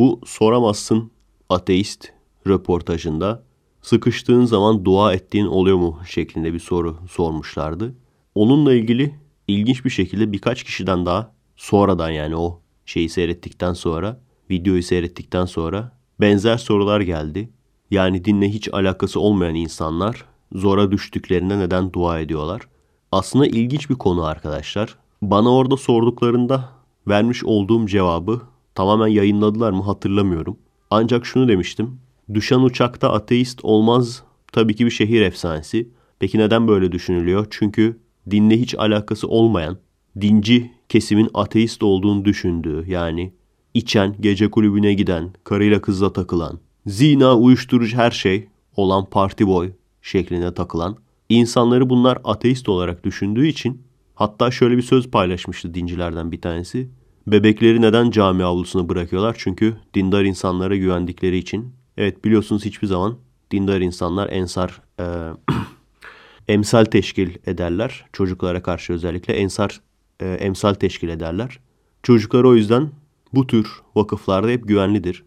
Bu soramazsın ateist röportajında sıkıştığın zaman dua ettiğin oluyor mu şeklinde bir soru sormuşlardı. Onunla ilgili ilginç bir şekilde birkaç kişiden daha sonradan yani o şeyi seyrettikten sonra, videoyu seyrettikten sonra benzer sorular geldi. Yani dinle hiç alakası olmayan insanlar zora düştüklerinde neden dua ediyorlar? Aslında ilginç bir konu arkadaşlar. Bana orada sorduklarında vermiş olduğum cevabı Tamamen yayınladılar mı hatırlamıyorum. Ancak şunu demiştim. Düşen uçakta ateist olmaz tabii ki bir şehir efsanesi. Peki neden böyle düşünülüyor? Çünkü dinle hiç alakası olmayan, dinci kesimin ateist olduğunu düşündüğü yani içen, gece kulübüne giden, karıyla kızla takılan, zina, uyuşturucu her şey olan parti boy şeklinde takılan insanları bunlar ateist olarak düşündüğü için hatta şöyle bir söz paylaşmıştı dincilerden bir tanesi. Bebekleri neden cami avlusuna bırakıyorlar? Çünkü dindar insanlara güvendikleri için. Evet biliyorsunuz hiçbir zaman dindar insanlar ensar e, emsal teşkil ederler. Çocuklara karşı özellikle ensar e, emsal teşkil ederler. Çocuklar o yüzden bu tür vakıflarda hep güvenlidir.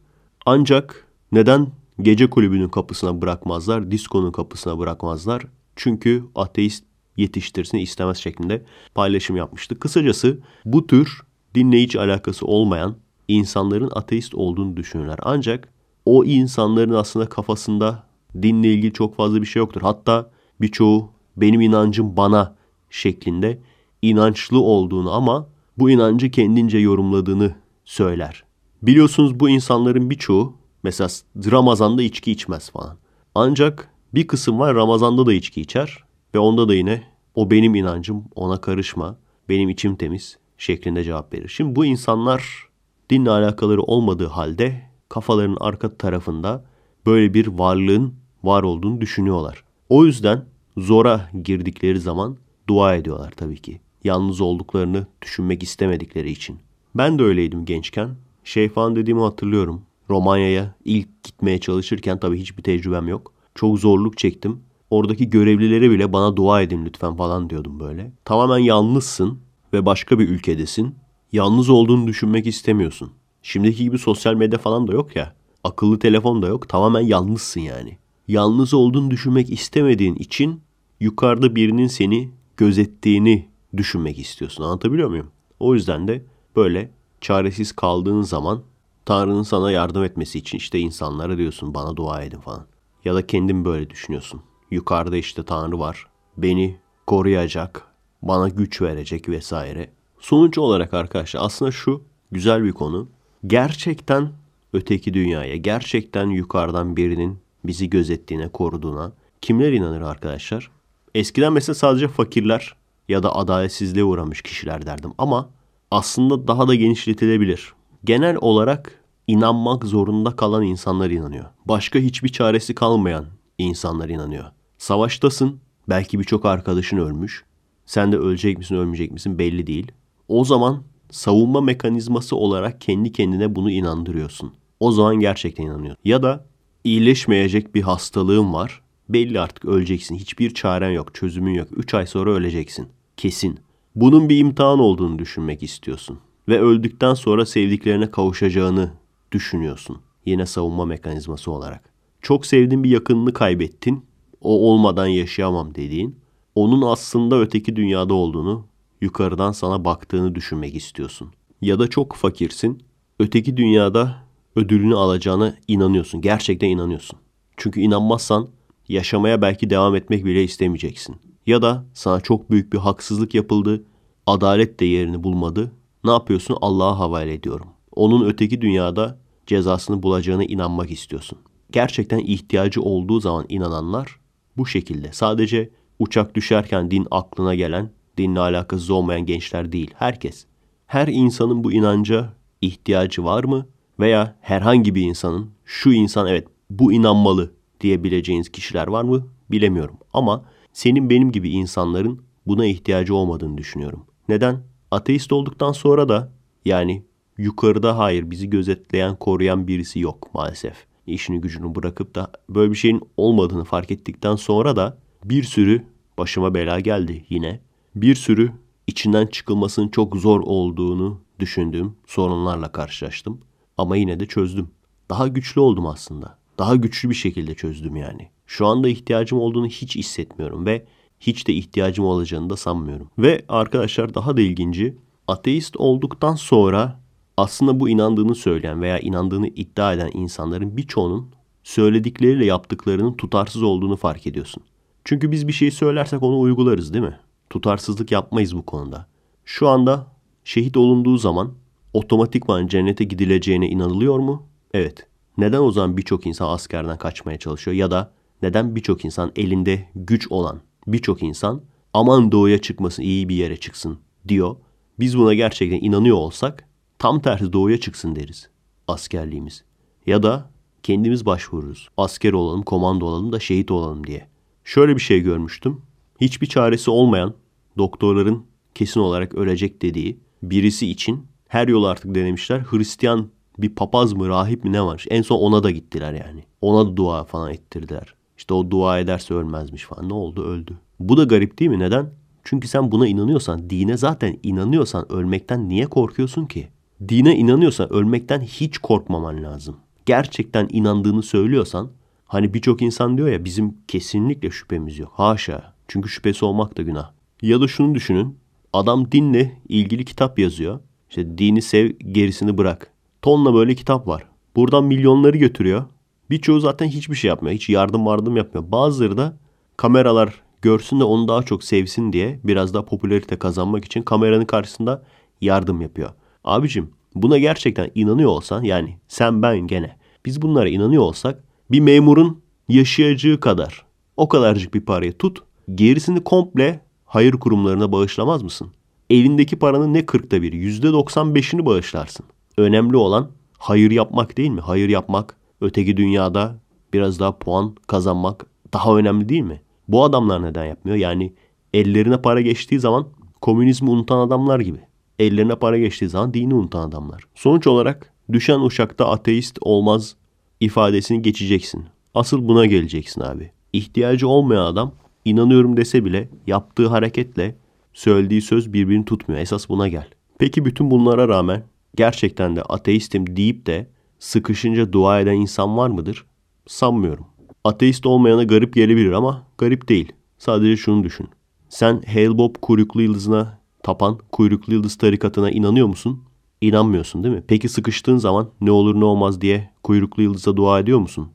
Ancak neden gece kulübünün kapısına bırakmazlar, diskonun kapısına bırakmazlar? Çünkü ateist yetiştirsin istemez şeklinde paylaşım yapmıştı. Kısacası bu tür dinle hiç alakası olmayan insanların ateist olduğunu düşünürler. Ancak o insanların aslında kafasında dinle ilgili çok fazla bir şey yoktur. Hatta birçoğu benim inancım bana şeklinde inançlı olduğunu ama bu inancı kendince yorumladığını söyler. Biliyorsunuz bu insanların birçoğu mesela Ramazan'da içki içmez falan. Ancak bir kısım var Ramazan'da da içki içer ve onda da yine o benim inancım ona karışma benim içim temiz şeklinde cevap verir. Şimdi bu insanlar dinle alakaları olmadığı halde kafalarının arka tarafında böyle bir varlığın var olduğunu düşünüyorlar. O yüzden zora girdikleri zaman dua ediyorlar tabii ki. Yalnız olduklarını düşünmek istemedikleri için. Ben de öyleydim gençken. Şey falan dediğimi hatırlıyorum. Romanya'ya ilk gitmeye çalışırken tabii hiçbir tecrübem yok. Çok zorluk çektim. Oradaki görevlilere bile bana dua edin lütfen falan diyordum böyle. Tamamen yalnızsın ve başka bir ülkedesin. Yalnız olduğunu düşünmek istemiyorsun. Şimdiki gibi sosyal medya falan da yok ya. Akıllı telefon da yok. Tamamen yalnızsın yani. Yalnız olduğunu düşünmek istemediğin için yukarıda birinin seni gözettiğini düşünmek istiyorsun. Anlatabiliyor muyum? O yüzden de böyle çaresiz kaldığın zaman Tanrı'nın sana yardım etmesi için işte insanlara diyorsun bana dua edin falan. Ya da kendin böyle düşünüyorsun. Yukarıda işte Tanrı var. Beni koruyacak, bana güç verecek vesaire. Sonuç olarak arkadaşlar aslında şu güzel bir konu. Gerçekten öteki dünyaya, gerçekten yukarıdan birinin bizi gözettiğine, koruduğuna kimler inanır arkadaşlar? Eskiden mesela sadece fakirler ya da adaletsizliğe uğramış kişiler derdim ama aslında daha da genişletilebilir. Genel olarak inanmak zorunda kalan insanlar inanıyor. Başka hiçbir çaresi kalmayan insanlar inanıyor. Savaştasın, belki birçok arkadaşın ölmüş. Sen de ölecek misin ölmeyecek misin belli değil. O zaman savunma mekanizması olarak kendi kendine bunu inandırıyorsun. O zaman gerçekten inanıyorsun. Ya da iyileşmeyecek bir hastalığın var. Belli artık öleceksin. Hiçbir çaren yok, çözümün yok. 3 ay sonra öleceksin. Kesin. Bunun bir imtihan olduğunu düşünmek istiyorsun ve öldükten sonra sevdiklerine kavuşacağını düşünüyorsun. Yine savunma mekanizması olarak. Çok sevdiğin bir yakınını kaybettin. O olmadan yaşayamam dediğin onun aslında öteki dünyada olduğunu, yukarıdan sana baktığını düşünmek istiyorsun. Ya da çok fakirsin, öteki dünyada ödülünü alacağına inanıyorsun. Gerçekten inanıyorsun. Çünkü inanmazsan yaşamaya belki devam etmek bile istemeyeceksin. Ya da sana çok büyük bir haksızlık yapıldı, adalet de yerini bulmadı. Ne yapıyorsun? Allah'a havale ediyorum. Onun öteki dünyada cezasını bulacağına inanmak istiyorsun. Gerçekten ihtiyacı olduğu zaman inananlar bu şekilde. Sadece Uçak düşerken din aklına gelen, dinle alakası olmayan gençler değil, herkes. Her insanın bu inanca ihtiyacı var mı? Veya herhangi bir insanın şu insan evet bu inanmalı diyebileceğiniz kişiler var mı? Bilemiyorum ama senin benim gibi insanların buna ihtiyacı olmadığını düşünüyorum. Neden? Ateist olduktan sonra da yani yukarıda hayır bizi gözetleyen, koruyan birisi yok maalesef. İşini gücünü bırakıp da böyle bir şeyin olmadığını fark ettikten sonra da bir sürü başıma bela geldi yine. Bir sürü içinden çıkılmasının çok zor olduğunu düşündüğüm sorunlarla karşılaştım. Ama yine de çözdüm. Daha güçlü oldum aslında. Daha güçlü bir şekilde çözdüm yani. Şu anda ihtiyacım olduğunu hiç hissetmiyorum ve hiç de ihtiyacım olacağını da sanmıyorum. Ve arkadaşlar daha da ilginci ateist olduktan sonra aslında bu inandığını söyleyen veya inandığını iddia eden insanların birçoğunun söyledikleriyle yaptıklarının tutarsız olduğunu fark ediyorsun. Çünkü biz bir şey söylersek onu uygularız değil mi? Tutarsızlık yapmayız bu konuda. Şu anda şehit olunduğu zaman otomatikman cennete gidileceğine inanılıyor mu? Evet. Neden o zaman birçok insan askerden kaçmaya çalışıyor ya da neden birçok insan elinde güç olan birçok insan aman doğuya çıkmasın iyi bir yere çıksın diyor. Biz buna gerçekten inanıyor olsak tam tersi doğuya çıksın deriz askerliğimiz. Ya da kendimiz başvururuz. Asker olalım, komando olalım da şehit olalım diye. Şöyle bir şey görmüştüm. Hiçbir çaresi olmayan doktorların kesin olarak ölecek dediği birisi için her yol artık denemişler. Hristiyan bir papaz mı rahip mi ne var? En son ona da gittiler yani. Ona da dua falan ettirdiler. İşte o dua ederse ölmezmiş falan. Ne oldu? Öldü. Bu da garip değil mi? Neden? Çünkü sen buna inanıyorsan, dine zaten inanıyorsan ölmekten niye korkuyorsun ki? Dine inanıyorsan ölmekten hiç korkmaman lazım. Gerçekten inandığını söylüyorsan Hani birçok insan diyor ya bizim kesinlikle şüphemiz yok. Haşa. Çünkü şüphesi olmak da günah. Ya da şunu düşünün. Adam dinle ilgili kitap yazıyor. İşte dini sev gerisini bırak. Tonla böyle kitap var. Buradan milyonları götürüyor. Birçoğu zaten hiçbir şey yapmıyor. Hiç yardım vardım yapmıyor. Bazıları da kameralar görsün de onu daha çok sevsin diye biraz daha popülerite kazanmak için kameranın karşısında yardım yapıyor. Abicim buna gerçekten inanıyor olsan yani sen ben gene biz bunlara inanıyor olsak bir memurun yaşayacağı kadar o kadarcık bir parayı tut. Gerisini komple hayır kurumlarına bağışlamaz mısın? Elindeki paranın ne kırkta bir yüzde doksan beşini bağışlarsın. Önemli olan hayır yapmak değil mi? Hayır yapmak, öteki dünyada biraz daha puan kazanmak daha önemli değil mi? Bu adamlar neden yapmıyor? Yani ellerine para geçtiği zaman komünizmi unutan adamlar gibi. Ellerine para geçtiği zaman dini unutan adamlar. Sonuç olarak düşen uçakta ateist olmaz ifadesini geçeceksin. Asıl buna geleceksin abi. İhtiyacı olmayan adam inanıyorum dese bile yaptığı hareketle söylediği söz birbirini tutmuyor. Esas buna gel. Peki bütün bunlara rağmen gerçekten de ateistim deyip de sıkışınca dua eden insan var mıdır? Sanmıyorum. Ateist olmayana garip gelebilir ama garip değil. Sadece şunu düşün. Sen Hale Bob kuyruklu yıldızına tapan kuyruklu yıldız tarikatına inanıyor musun? İnanmıyorsun değil mi? Peki sıkıştığın zaman ne olur ne olmaz diye kuyruklu yıldıza dua ediyor musun?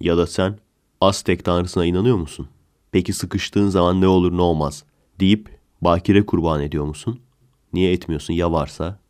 Ya da sen Aztek tanrısına inanıyor musun? Peki sıkıştığın zaman ne olur ne olmaz deyip bakire kurban ediyor musun? Niye etmiyorsun ya varsa